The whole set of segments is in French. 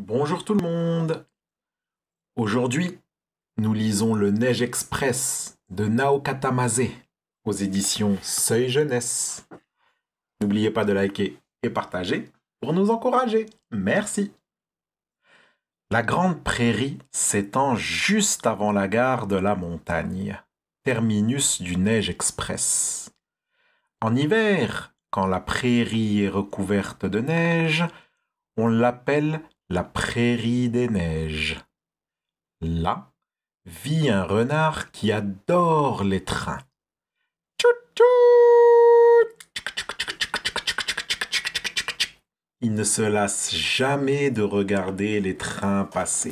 Bonjour tout le monde Aujourd'hui, nous lisons Le Neige Express de Nao aux éditions Seuil Jeunesse. N'oubliez pas de liker et partager pour nous encourager. Merci La grande prairie s'étend juste avant la gare de la montagne, terminus du Neige Express. En hiver, quand la prairie est recouverte de neige, on l'appelle la prairie des neiges. Là vit un renard qui adore les trains. Il ne se lasse jamais de regarder les trains passer.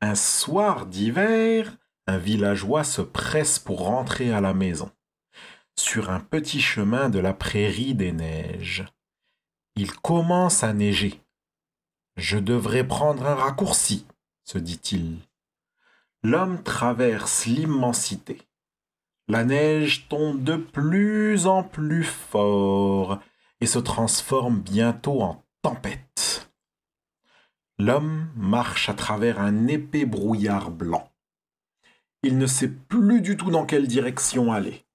Un soir d'hiver, un villageois se presse pour rentrer à la maison, sur un petit chemin de la prairie des neiges. Il commence à neiger. Je devrais prendre un raccourci, se dit-il. L'homme traverse l'immensité. La neige tombe de plus en plus fort et se transforme bientôt en tempête. L'homme marche à travers un épais brouillard blanc. Il ne sait plus du tout dans quelle direction aller.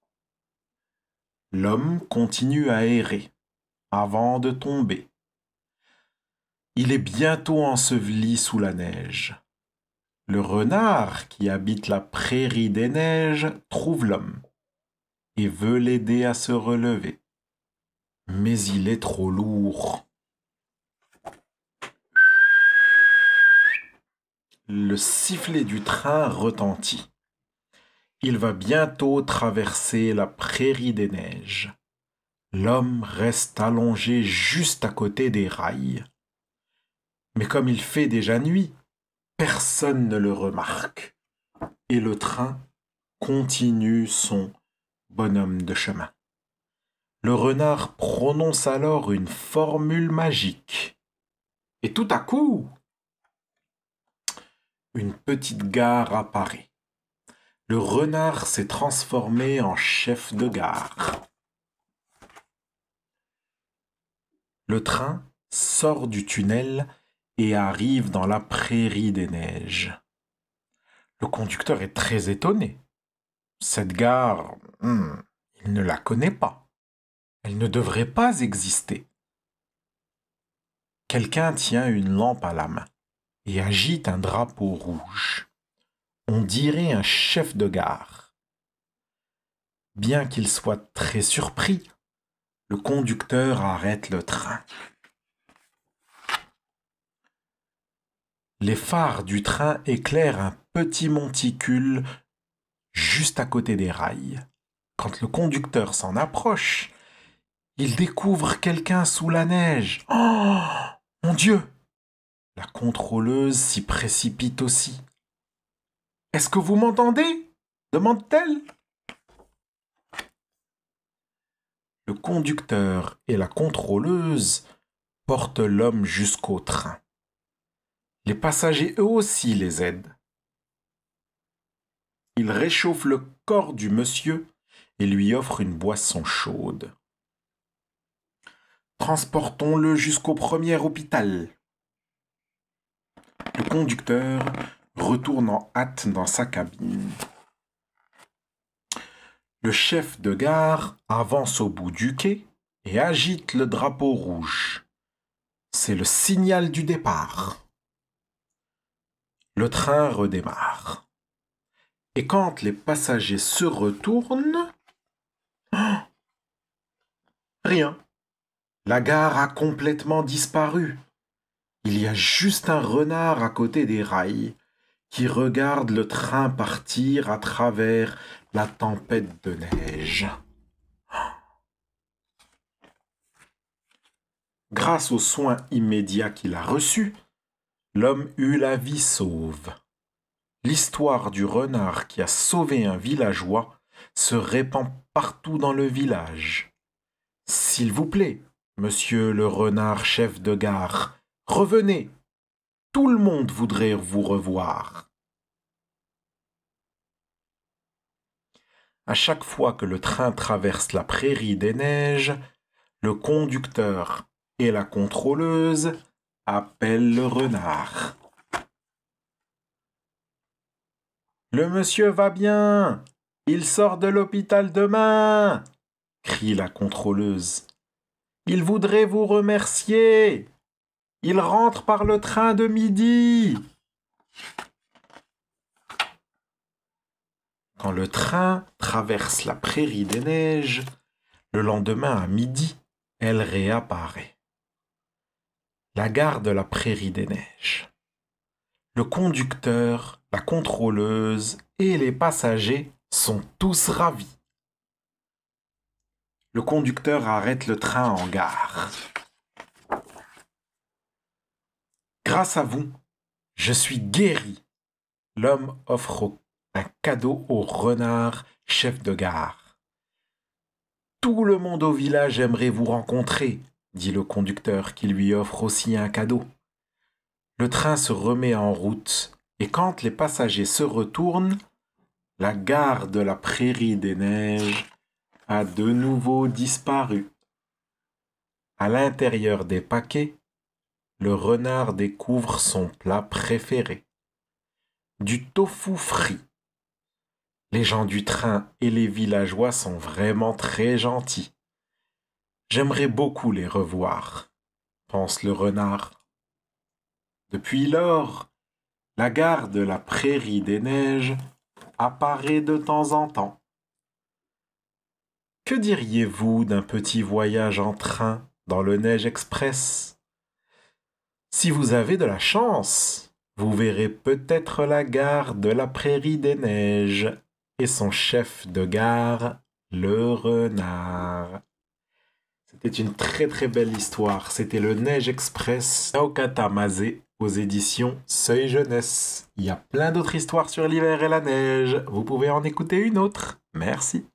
L'homme continue à errer avant de tomber il est bientôt enseveli sous la neige. Le renard qui habite la prairie des neiges trouve l'homme et veut l'aider à se relever. Mais il est trop lourd. Le sifflet du train retentit. Il va bientôt traverser la prairie des neiges. L'homme reste allongé juste à côté des rails. Mais comme il fait déjà nuit, personne ne le remarque. Et le train continue son bonhomme de chemin. Le renard prononce alors une formule magique. Et tout à coup, une petite gare apparaît. Le renard s'est transformé en chef de gare. Le train sort du tunnel et arrive dans la prairie des neiges. Le conducteur est très étonné. Cette gare, hmm, il ne la connaît pas. Elle ne devrait pas exister. Quelqu'un tient une lampe à la main et agite un drapeau rouge. On dirait un chef de gare. Bien qu'il soit très surpris, le conducteur arrête le train. Les phares du train éclairent un petit monticule juste à côté des rails. Quand le conducteur s'en approche, il découvre quelqu'un sous la neige. Oh Mon Dieu La contrôleuse s'y précipite aussi. Est-ce que vous m'entendez demande-t-elle. Le conducteur et la contrôleuse portent l'homme jusqu'au train. Les passagers eux aussi les aident. Ils réchauffent le corps du monsieur et lui offrent une boisson chaude. Transportons-le jusqu'au premier hôpital. Le conducteur retourne en hâte dans sa cabine. Le chef de gare avance au bout du quai et agite le drapeau rouge. C'est le signal du départ le train redémarre. Et quand les passagers se retournent, rien. La gare a complètement disparu. Il y a juste un renard à côté des rails qui regarde le train partir à travers la tempête de neige. Grâce aux soins immédiats qu'il a reçus, L'homme eut la vie sauve. L'histoire du renard qui a sauvé un villageois se répand partout dans le village. S'il vous plaît, monsieur le renard chef de gare, revenez. Tout le monde voudrait vous revoir. À chaque fois que le train traverse la prairie des neiges, le conducteur et la contrôleuse appelle le renard. Le monsieur va bien. Il sort de l'hôpital demain. crie la contrôleuse. Il voudrait vous remercier. Il rentre par le train de midi. Quand le train traverse la prairie des neiges, le lendemain à midi, elle réapparaît la gare de la Prairie des Neiges. Le conducteur, la contrôleuse et les passagers sont tous ravis. Le conducteur arrête le train en gare. Grâce à vous, je suis guéri. L'homme offre un cadeau au renard, chef de gare. Tout le monde au village aimerait vous rencontrer dit le conducteur qui lui offre aussi un cadeau. Le train se remet en route et quand les passagers se retournent, la gare de la Prairie des Neiges a de nouveau disparu. À l'intérieur des paquets, le renard découvre son plat préféré, du tofu frit. Les gens du train et les villageois sont vraiment très gentils. J'aimerais beaucoup les revoir, pense le renard. Depuis lors, la gare de la Prairie des Neiges apparaît de temps en temps. Que diriez-vous d'un petit voyage en train dans le Neige Express Si vous avez de la chance, vous verrez peut-être la gare de la Prairie des Neiges et son chef de gare, le renard. C'était une très très belle histoire. C'était le Neige Express Aokata aux éditions Seuil Jeunesse. Il y a plein d'autres histoires sur l'hiver et la neige. Vous pouvez en écouter une autre. Merci.